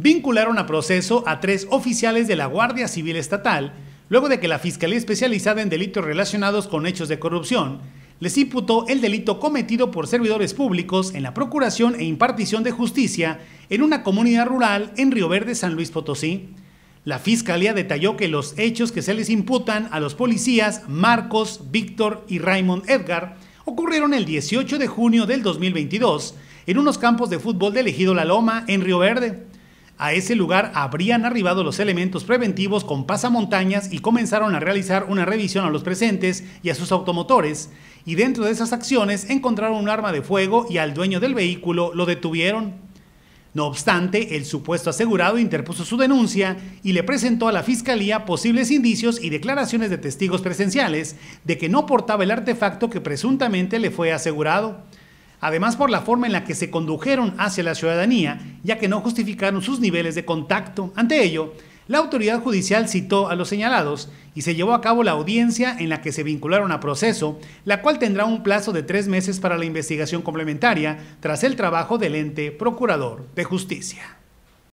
vincularon a proceso a tres oficiales de la Guardia Civil Estatal, luego de que la Fiscalía Especializada en Delitos Relacionados con Hechos de Corrupción les imputó el delito cometido por servidores públicos en la Procuración e Impartición de Justicia en una comunidad rural en Río Verde, San Luis Potosí. La Fiscalía detalló que los hechos que se les imputan a los policías Marcos, Víctor y Raymond Edgar ocurrieron el 18 de junio del 2022 en unos campos de fútbol de Ejido La Loma, en Río Verde. A ese lugar habrían arribado los elementos preventivos con pasamontañas y comenzaron a realizar una revisión a los presentes y a sus automotores, y dentro de esas acciones encontraron un arma de fuego y al dueño del vehículo lo detuvieron. No obstante, el supuesto asegurado interpuso su denuncia y le presentó a la fiscalía posibles indicios y declaraciones de testigos presenciales de que no portaba el artefacto que presuntamente le fue asegurado además por la forma en la que se condujeron hacia la ciudadanía, ya que no justificaron sus niveles de contacto. Ante ello, la autoridad judicial citó a los señalados y se llevó a cabo la audiencia en la que se vincularon a proceso, la cual tendrá un plazo de tres meses para la investigación complementaria tras el trabajo del ente procurador de justicia.